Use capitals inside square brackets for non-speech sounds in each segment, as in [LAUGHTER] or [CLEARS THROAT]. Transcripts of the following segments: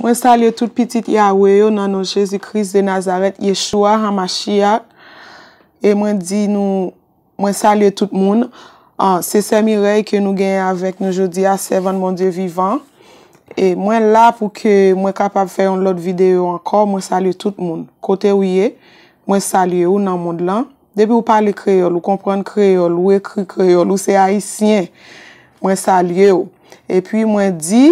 Mwen salye tout pitit yawe yo nan nou Jezikris de Nazaret, Yeshua Hamashiach. E mwen di nou, mwen salye tout moun. Ah, se se mirey ke nou genye avèk nou jodi a seven moun de vivan. E mwen la pou ke mwen kapap fè yon lot videyo anko, mwen salye tout moun. Kote ou ye, mwen salye ou nan moun lan. Depi ou pali kreol, ou kompran kreol, ou ekri kreol, ou se haisyen, mwen salye ou. E pi mwen di...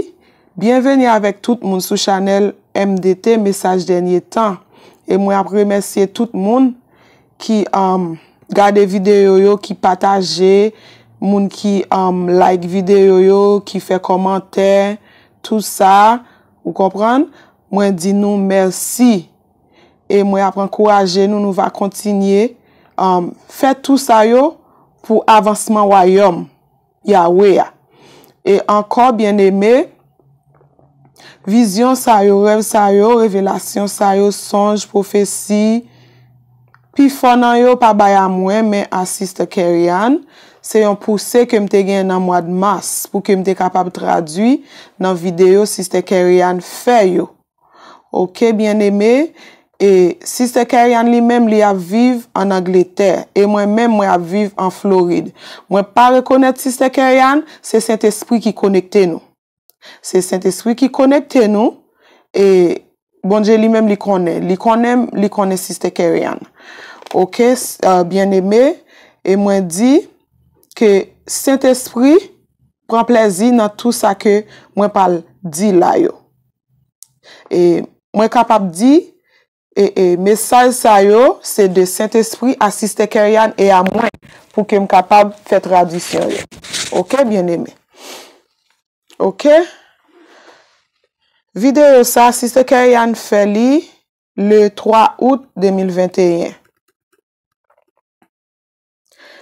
Bienveni avèk tout moun sou chanel MDT Message Dernye Tan. E mwen ap remersye tout moun ki um, gade videyo yo, ki pataje, moun ki um, like videyo yo, ki fe komante, tout sa, ou kompran? Mwen di nou mersi. E mwen ap ankoraje nou nou va kontinye. Um, Fè tout sa yo pou avansman wayom. Ya we ya. E ankor bien eme. Vizyon sa yo, rev sa yo, revelasyon sa yo, sonj, profesi, pi fonan yo pa bayan mwen men a Sister Kerian. Se yon puse ke mte gen nan mwad mas pou ke mte kapap tradwi nan video Sister Kerian fe yo. Ok, bien eme, e Sister Kerian li menm li ap viv an Angleterre, e mwen menm mwen ap viv an Floride. Mwen pa rekonet Sister Kerian, se sent espri ki konekte nou. Se Saint-Esprit ki konekte nou E bonje li mem li kone Li kone, li kone Siste Kerian Ok, bien eme E mwen di Ke Saint-Esprit Pren plezi nan tout sa ke Mwen pal di la yo E mwen kapab di e, e mesaj sa yo Se de Saint-Esprit A Siste Kerian e a mwen Pou ke m kapab fet tradisyon yo Ok, bien eme Ok? Videyo sa, si se kè yon fè li le 3 out 2021.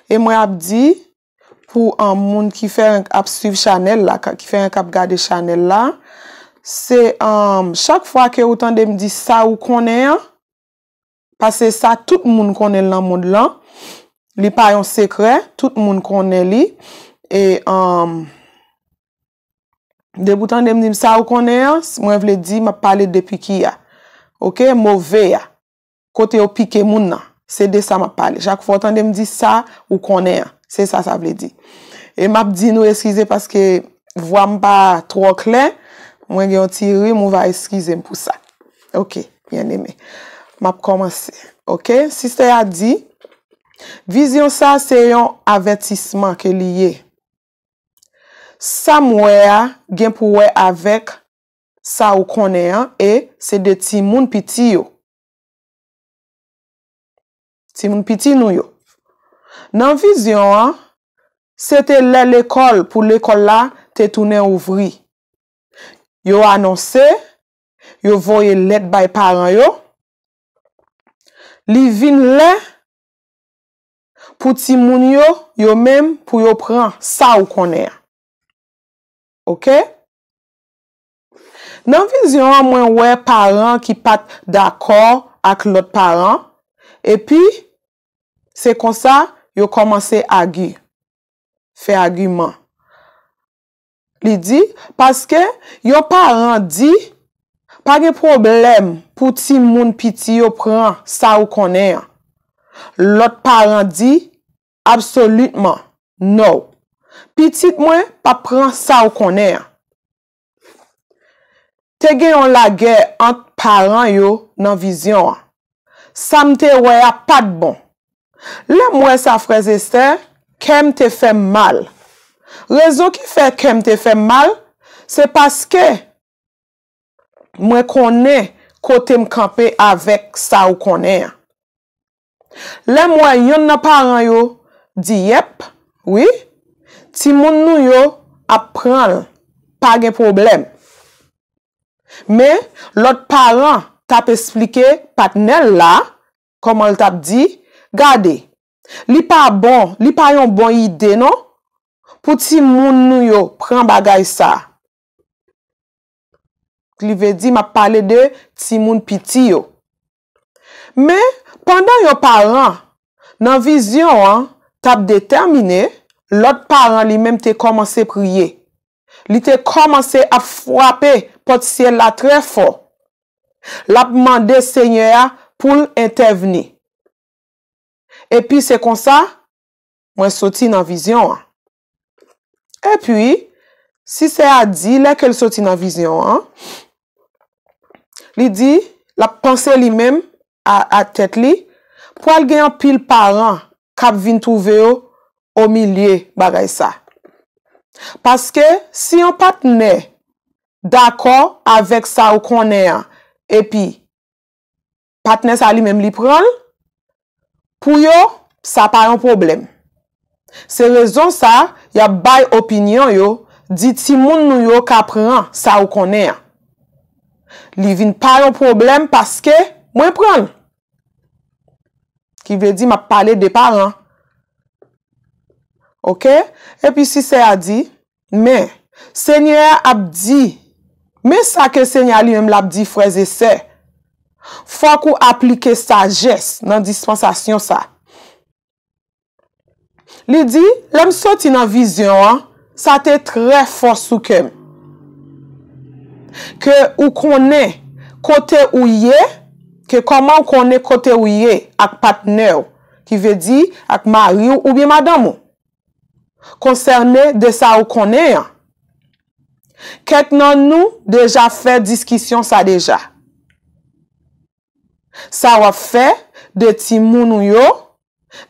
E mwen ap di, pou moun ki fè ap siv chanel la, ki fè an kap gade chanel la, se um, chak fwa ke ou tan de mdi sa ou konen, pase sa, tout moun konen lan moun lan, li pa yon sekre, tout moun konen li, e, amm, um, Deboutan dem dim sa ou konen an, mwen vle di ma pale depi ki ya. Ok, mou ve ya. Kote yo pike moun nan. Se de sa ma pale. Jak fwotan dem di sa ou konen an. Se sa sa vle di. E map di nou eskize paske vwa mpa trok le. Mwen gen yon tiru mou va eskize mpou sa. Ok, mwen eme. Map komanse. Ok, si se a di. Vizyon sa se yon avetisman ke liye. sa mwè a gen pou wè avèk sa ou konè an e se de timoun piti yo. Timoun piti nou yo. Nan vizyon an, se te lè l'ekol pou l'ekol la te toune ouvri. Yo anonse, yo voye let bay paran yo. Li vin lè pou timoun yo yo mèm pou yo pran sa ou konè an. Nan vizyon an mwen wè paran ki pat d'akor ak lot paran, epi se konsa yo komanse agi, fe agiman. Li di, paske yo paran di, page problem pou ti moun piti yo pran sa ou konen. Lot paran di, absolutman, nou. pitit mwen pa pran sa ou konen. Te gen yon la ge ant paran yo nan vizyon. Sam te we a pat bon. Le mwen sa frezeste, kem te fe mal. Rezo ki fe kem te fe mal, se paske mwen konen kote mkanpe avèk sa ou konen. Le mwen yon nan paran yo di yep, wè, ti moun nou yo ap pran pa gen problem. Me, lot paran tap esplike patnen la koman l tap di, gade, li pa bon, li pa yon bon ide non pou ti moun nou yo pran bagay sa. Li ve di, ma pale de ti moun piti yo. Me, pandan yon paran, nan vizyon an tap determine lot paran li menm te komanse priye. Li te komanse ap fwapè pot siye la tre fwo. Lap mande e se nye a pou l'interveni. Epi se konsa, mwen soti nan vizyon an. Epi, si se a di, lè ke l soti nan vizyon an, li di, lap panse li menm a tet li, pou al gen yon pil paran kap vin touve yo, omilye bagay sa. Paske, si yon patne d'akon avèk sa ou konè yon, epi, patne sa li mèm li pran, pou yo, sa pa yon problem. Se rezon sa, ya bay opinyon yo, di ti moun nou yo ka pran sa ou konè yon. Li vin pa yon problem paske mwen pran. Ki ve di ma pale de paran, Ok, epi si se a di, men, se nye ap di, men sa ke se nye li men ap di freze se, fwa kou aplike sa jes nan dispensasyon sa. Li di, lem soti nan vizyon an, sa te tre fos sou kem. Ke ou konen, kote ou ye, ke koman konen kote ou ye, ak patne ou, ki ve di, ak mari ou, ou bi madam ou. konsernè de sa ou konè yon. Kèk nan nou deja fè diskisyon sa deja. Sa wè fè de ti moun yo,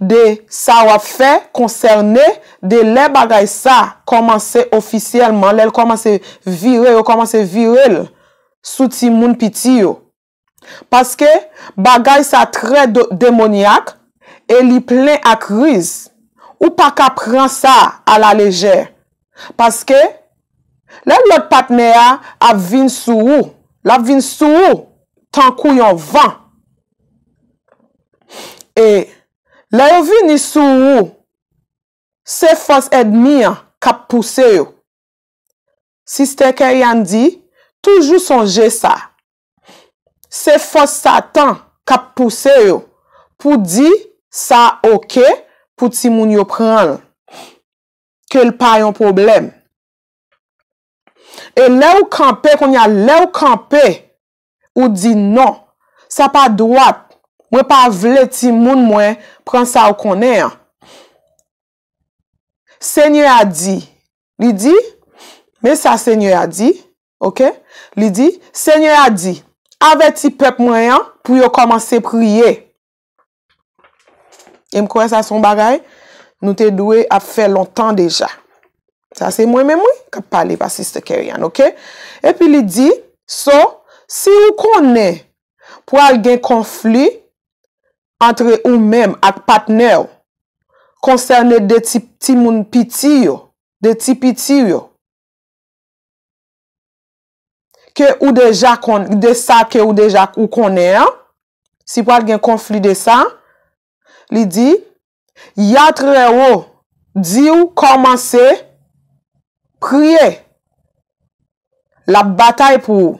de sa wè fè konsernè de lè bagay sa komanse ofisyelman, lè lè komanse vire yo, komanse virel sou ti moun piti yo. Paske bagay sa tre demoniak e li plè ak riz. Ou pa ka pran sa a la leje? Paske, le lot pat me a avin sou ou. Lavin sou ou, tankou yon van. E, levini sou ou, se fos edmian kap puse yo. Si stekè yon di, toujou sonje sa. Se fos satan kap puse yo, pou di sa okey, pou ti moun yo pran, ke l pa yon problem. E le ou kampe, kon ya le ou kampe, ou di non, sa pa dwap, mwen pa vle ti moun mwen, pran sa ou konen. Senye a di, li di, men sa senye a di, ok, li di, senye a di, ave ti pep mwen, pou yo komanse priye. Yem kwen sa son bagay, nou te dwe ap fè lontan deja. Sa se mwen men mwen, kap pale pasiste kè ryan, ok? E pi li di, so, si ou konen pou algen konflik antre ou men ak patnen koncernè de ti moun piti yo, de ti piti yo, de sa ke ou konen, si pou algen konflik de sa, Li di, yatre ou di ou komanse priye la batay pou ou.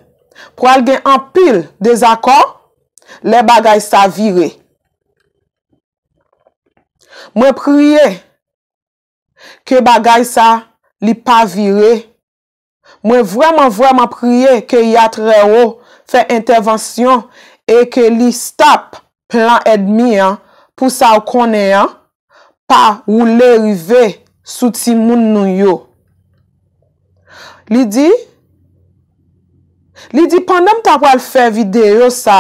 Po al gen anpil de zakon, le bagay sa vire. Mwen priye ke bagay sa li pa vire. Mwen vwèman vwèman priye ke yatre ou fe intervansyon e ke li stop plan edmi an. Pousa ou konen, pa ou le rive souti moun nou yo. Li di, li di pandem ta kwa l fè video sa,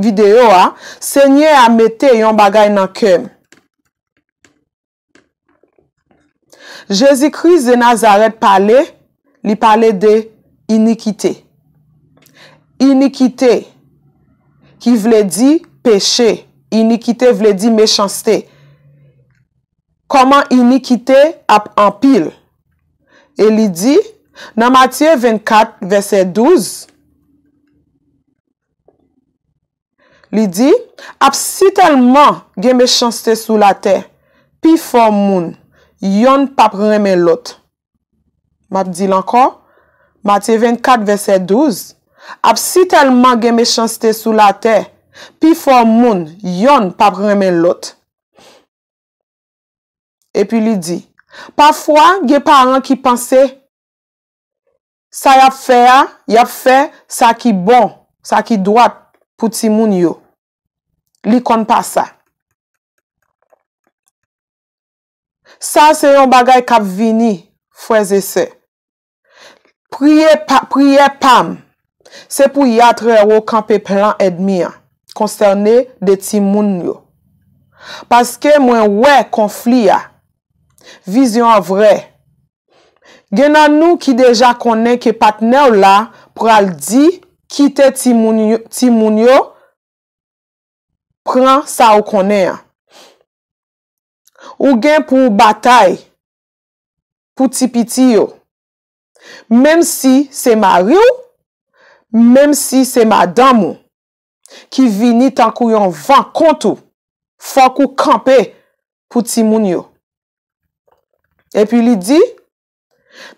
video a, se nye a mette yon bagay nan kem. Jezi kriz de Nazaret pale, li pale de inikite. Inikite, ki vle di peche. inikite vle di mechanstè. Koman inikite ap anpil? E li di, nan Matye 24, verset 12, li di, ap si telman gen mechanstè sou la tè, pi fò moun, yon pap remen lot. Mat di lankon, Matye 24, verset 12, ap si telman gen mechanstè sou la tè, Pi fò moun, yon pa premen lot. E pi li di, pafwa, ge pa an ki panse, sa yap fe, yap fe, sa ki bon, sa ki doat pou ti moun yo. Li kon pa sa. Sa se yon bagay kap vini, fweze se. Priye pam, se pou yatre wokanpe plan edmi an. de ti moun yo. Paske mwen wè konfli ya. Vizyon vre. Gen an nou ki deja konen ke patne ou la pral di kite ti moun yo pran sa ou konen. Ou gen pou batay pou tipiti yo. Mem si se ma riu mem si se ma damou Ki vini tankou yon van kontou, Fankou kampe pou ti moun yo. Epi li di,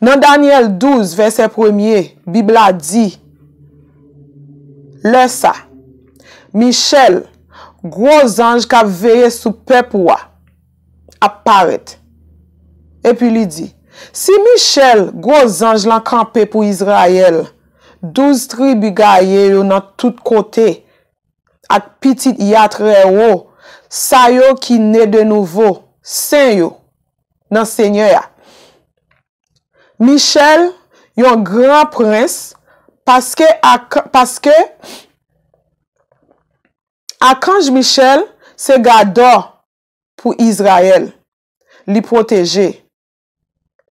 Nan Daniel 12, verse 1, Biblia di, Le sa, Michel, Grozange ka veye soupep wwa, A paret. Epi li di, Si Michel, Grozange lan kampe pou Israel, 12 tri bigaye yo nan tout kote, ak pitit yat rewo, sayo ki ne de nouvo, sen yo, nan senyo ya. Michel yon gran prins, paske akange Michel se gado pou Izrael, li proteje.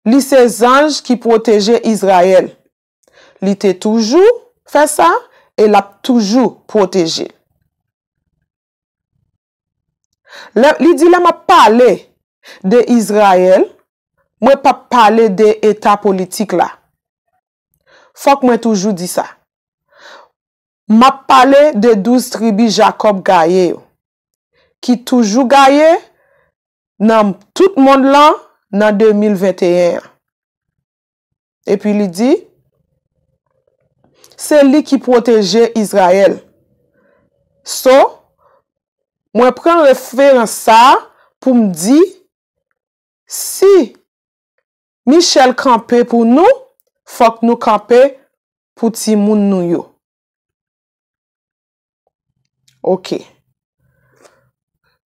Li se zanj ki proteje Izrael. Li te toujou fè sa, el ap toujou proteje. Li di la ma pale de Izrael, mwen pa pale de etat politik la. Fok mwen toujou di sa. Ma pale de douz tribi Jacob Gaye yo. Ki toujou Gaye, nan tout moun lan nan 2021. E pi li di, se li ki proteje Izrael. So, Mwen pren refren sa pou mdi si Michel kampe pou nou, fok nou kampe pou ti moun nou yo. Ok.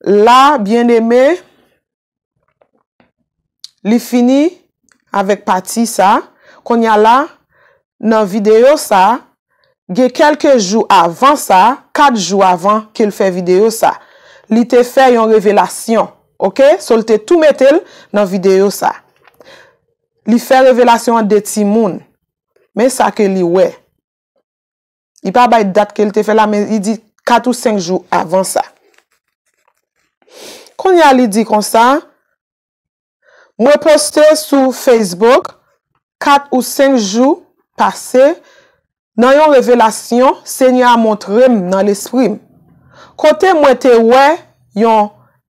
La, bien eme, li fini avèk pati sa. Kon ya la nan video sa, ge kelke jou avan sa, kat jou avan ke l fè video sa. Li te fè yon revelasyon, ok? Sol te tou metel nan videyo sa. Li fè revelasyon an deti moun. Men sa ke li we. Li pa bay dat ke li te fè la, men li di kat ou senk jou avan sa. Kon ya li di konsa, mwen poste sou Facebook, kat ou senk jou pase, nan yon revelasyon, se nye a montre nan l'esprim. Kote mwen te we yon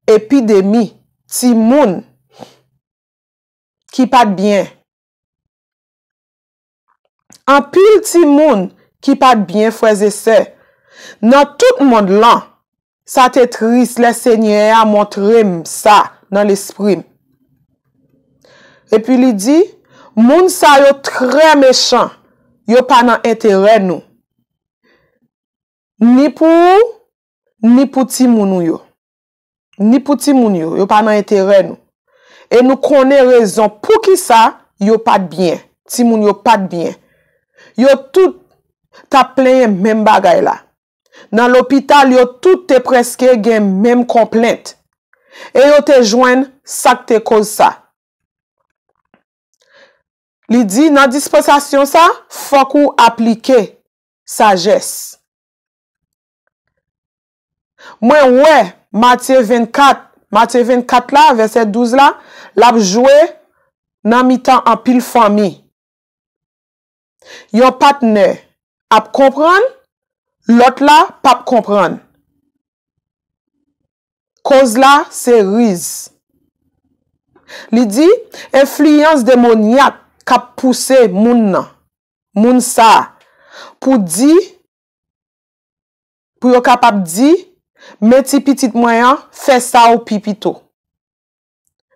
epidemi ti moun ki pat byen. An pil ti moun ki pat byen fweze se. Nan tout moun lan, sa te tris le se nye a montrem sa nan l'esprim. E pi li di, moun sa yo tre mechan, yo pa nan entere nou. Ni pou... Ni pou timounou yo. Ni pou timounou yo. Yo pa nan yon teren nou. E nou konen rezon pou ki sa, yo pat biyen. Timounou yo pat biyen. Yo tout ta plenye men bagay la. Nan l'opital, yo tout te preske gen men komplente. E yo te jwen sak te koz sa. Li di nan dispensasyon sa, fwa kou aplike sa jes. Mwen wè, Matye 24, Matye 24 la, verset 12 la, l ap jwè nan mi tan an pil fami. Yon patne ap kompran, lot la pap kompran. Koz la se riz. Li di, enfliyans de mon yat kap puse moun nan, moun sa, pou di, pou yo kap ap di, Meti pitit mwayan, fè sa ou pipito.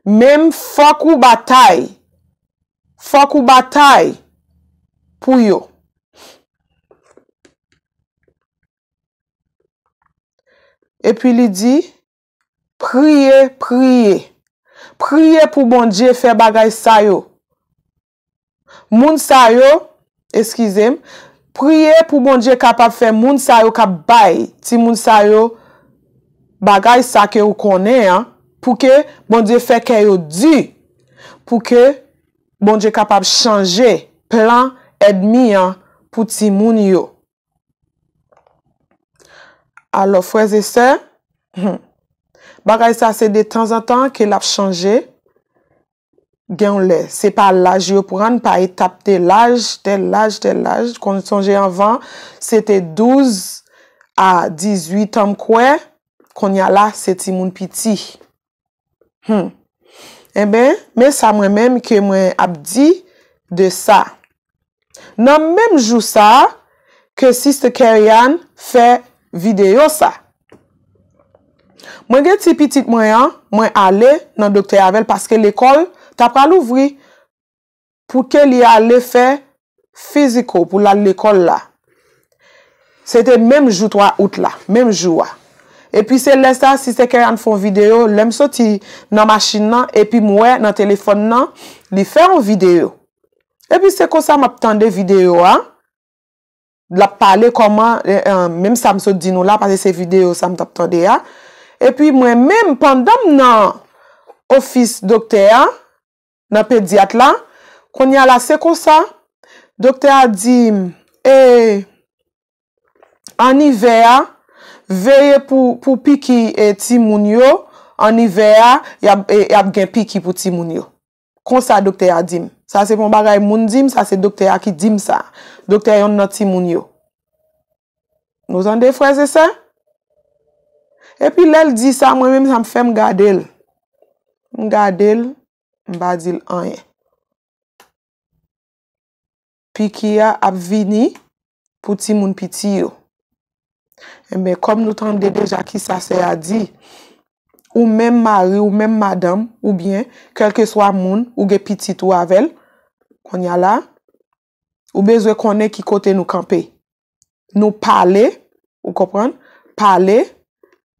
Mem fòk ou batay, fòk ou batay, pou yo. E pi li di, priye, priye. Priye pou bonje fè bagay sa yo. Moun sa yo, eskizem, priye pou bonje kapap fè moun sa yo kap bay ti moun sa yo sayo. Bagay sa ke yo konen, pou ke bon diye feke yo di, pou ke bon diye kapap chanje plan edmi pou ti moun yo. Alo, fweze se, [CLEARS THROAT] bagay sa se de tan zatan ke lap chanje, gen le, se pa laj yo pran, pa etap de laj, de laj, de laj, kon chanje anvan, se te 12 a 18 anm kwen. kon yal la seti moun piti. E ben, men sa mwen menm ke mwen apdi de sa. Nan menm jou sa, ke siste keryan fe video sa. Mwen gen ti piti mwen an, mwen ale nan dokte yavel, paske lekol tapra louvri, pou ke li a lefe fiziko pou la lekol la. Se te menm jou to a out la, menm jou a. E pi se lè sa, si se kè an fò video, lèm so ti nan machin nan, e pi mwè nan telefon nan, li fè an video. E pi se kò sa m ap tande video a, la pale kòman, mèm sa m so di nou la, pade se video sa m ap tande a. E eh, pi mwè mèm pandam nan ofis dokte a, nan pediat la, kon yal la se kò sa, dokte a di, e, an ive a, Veye pou piki e ti moun yo, aniveya, yap e, gen piki pou ti moun yo. Kon sa dokte ya dim. Sa se pou mba gay moun dim, sa se dokte ya ki dim sa. Dokte ya yon nan ti moun yo. Nou zan defreze se? E pi lel di sa, mwen mwen sa mfem gade l. M gade l, mba di l anye. Piki ya ap vini pou ti moun pi ti yo. Eme, eh kom nou tande deja ki sa se a di, ou menm mari, ou menm madam, ou bien, kelke swa moun, ou ge pitit ou avel, kon ya la, ou bezwe konen ki kote nou kampe. Nou pale, ou kopran, pale,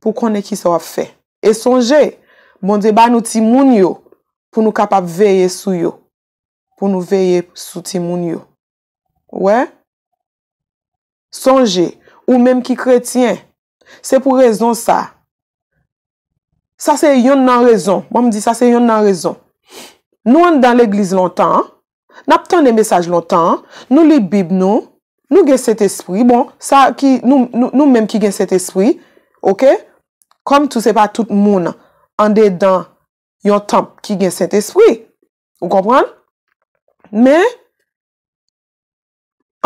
pou konen ki sa wap fe. E sonje, moun de ba nou timoun yo, pou nou kapap veye sou yo. Pou nou veye sou timoun yo. Ouè? Sonje, ou mèm ki kretien. Se pou rezon sa. Sa se yon nan rezon. Bon m di sa se yon nan rezon. Nou an dan l'eglise lontan, nap tan de mesaj lontan, nou li bib nou, nou gen set espri, bon, sa ki, nou mèm ki gen set espri, ok, kom tou se pa tout moun an de dan yon tamp ki gen set espri. Ou kompran? Mè,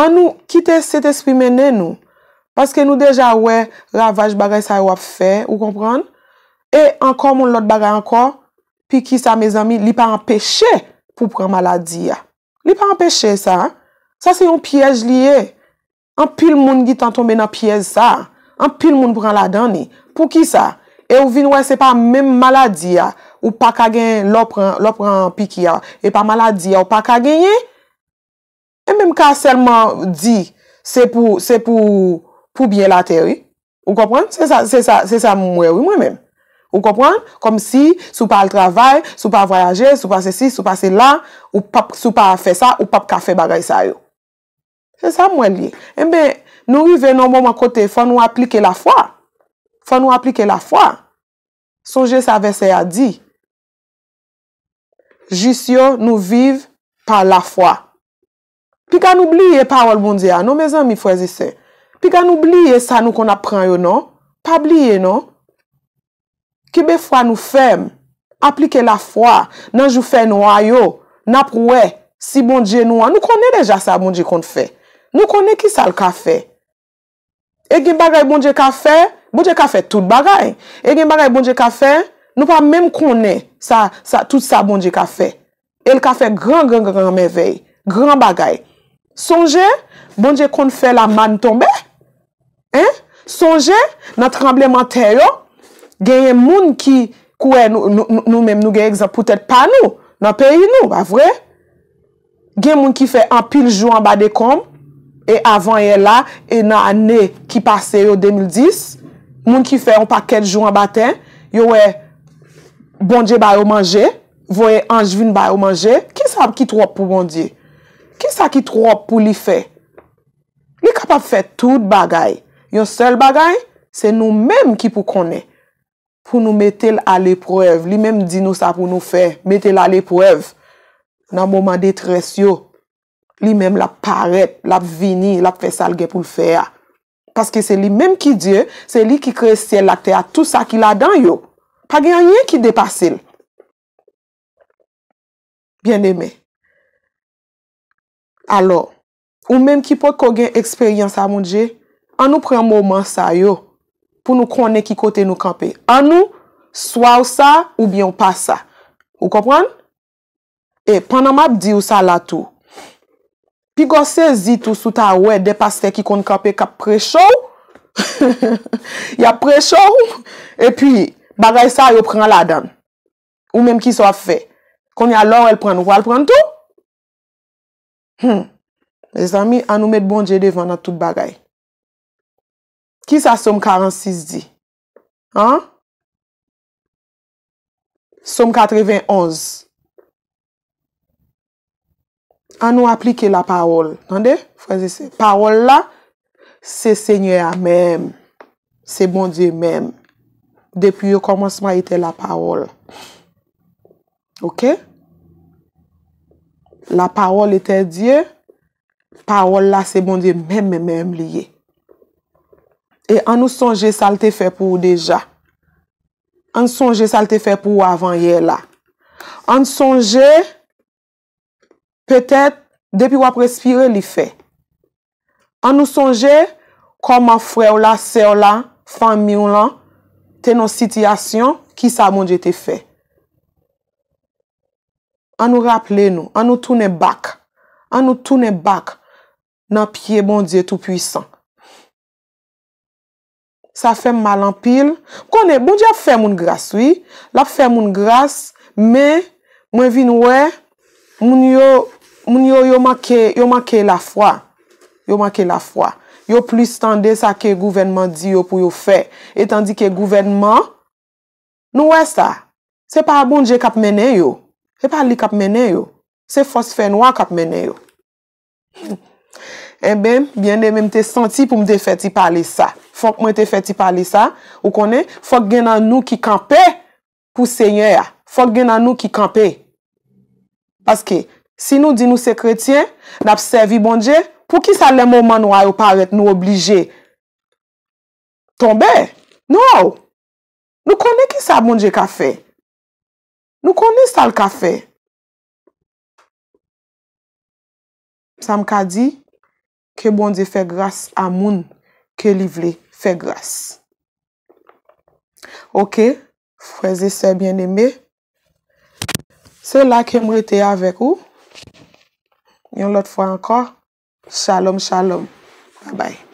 an nou kite set espri mènen nou, Paske nou deja, wè, ravaj bagay sa yo ap fe, ou kompran? E ankon moun lot bagay ankon, pi ki sa, me zami, li pa anpeche pou pran maladi ya. Li pa anpeche sa, an. Sa se yon pyej li ye. Anpil moun git an tombe nan pyej sa. Anpil moun pran la dani. Po ki sa? E ou vin wè, se pa men maladi ya. Ou pa kagen lop pran, lop pran pi ki ya. E pa maladi ya, ou pa kagen ye. E menm ka selman di, se pou, se pou... pou byen la teri. Ou kompwen? Eh se sa mwen wè wè mwen mèm. Ou kompwen? Kom si sou pa al travay, sou pa voyaje, sou pa se si, sou pa se la, sou pa fe sa, ou pa pa ka fe bagay sa yo. Se sa mwen liye. E mbe, nou yive nan mwen mwen kote, fwa nou aplike la fwa. Fwa nou aplike la fwa. Sonje sa ve se a di. Jisyo nou viv pa la fwa. Pi kan oubli e parol moun diya, nou me zan mi fweze se. Pi kan oubliye sa nou kon apren yo, non? Pa oubliye, non? Ki be fwa nou fem, aplike la fwa, nan jou fwe nou a yo, nap wè, si bon diye nou a, nou konè deja sa bon diye kon fwe. Nou konè ki sa l ka fwe? E gen bagay bon diye ka fwe, bon diye ka fwe tout bagay. E gen bagay bon diye ka fwe, nou pa mèm konè sa, sa, tout sa bon diye ka fwe. El ka fwe gran, gran, gran mè vey. Gran bagay. Sonjè, Bonje kon fè la man ton bè? Hein? Sonje? Nan trembleman tè yo? Genye moun ki kouè nou mèm nou genye gza poutèt pa nou? Nan peyi nou, ba vwè? Genye moun ki fè an pil jou an ba de kom? E avan ye la, e nan anè ki pase yo 2010? Moun bon ki fè an pa ket jou an batè? Yo wè, bonje ba yo manje? Vwè, anjvin ba yo manje? Ki sa ki tròp pou bonje? Ki sa ki tròp pou li fè? Li kap ap fè tout bagay. Yon sel bagay, se nou mèm ki pou konè. Pou nou metè l'alèpouèv. Li mèm di nou sa pou nou fè. Metè l'alèpouèv. Nan mouman detres yo. Li mèm lap paret, lap vini, lap fè salge pou l'fè ya. Paske se li mèm ki Diyo, se li ki kre sè l'akte a tout sa ki la dan yo. Pa gen yon yon ki depasil. Bien eme. Alò, Ou menm ki pot kon gen eksperyans a moun dje. An nou pren mouman sa yo. Pou nou konen ki kote nou kape. An nou, swa ou sa, ou byon pa sa. Ou kopran? E, panan map di ou sa la tou. Pi gose zi tou sou ta we, de pa se ki kon kape ka prechou. [LAUGHS] Ya prechou. E pi, bagay sa yo pren la dan. Ou menm ki so a fe. Kon ya lor el pren, ou vo al pren tou? Hmm. Bon bon le zami, anou met bon dje devan nan tout bagay. Ki sa som 46 di? An? Som 91. Anou aplike la parol. Tande? Fraze se. Parol la, se seigne a mem. Se bon dje mem. Depi yo komonsman ite la parol. Ok? La parol ite dje... Parol la se bon de mèm mèm mèm liye. E an nou sonje sa l te fè pou ou deja. An nou sonje sa l te fè pou ou avan ye la. An nou sonje, petèt, depi wap respire li fè. An nou sonje, koman fre ou la, se ou la, fami ou la, te nou sitiyasyon, ki sa bon de te fè. An nou rappele nou, an nou toune bak, an nou toune bak, nan piye bon diye tout puisan. Sa fe malan pil. Kone, bon diye ap fe moun gras, oui. Lap fe moun gras, men, mwen vi nou we, moun yo, moun yo yo manke, yo manke la fwa. Yo manke la fwa. Yo pli stande sa ke gouvenman diyo pou yo fe. Etan di ke gouvenman, nou we sa. Se pa bon diye kap mene yo. Se pa li kap mene yo. Se fosfe nou an kap mene yo. Mwen eh te senti pou mwen te feti pali sa. Fok mwen te feti pali sa. Ou konen? Fok gen nan nou ki kampe pou seyye. Fok gen nan nou ki kampe. Paske, si nou di nou se kretien, nap sevi bonje, pou ki sa le mouman nou a yo paret nou oblije? Tombe? Nou! Nou konen ki sa bonje ka fe? Nou konen sa l ka fe? Sa m ka di? Ke bondi fè grâs amoun, ke livli fè grâs. Ok, fwese se byen eme, se la ke mwete avek ou, yon lot fwa ankor, shalom, shalom, babay.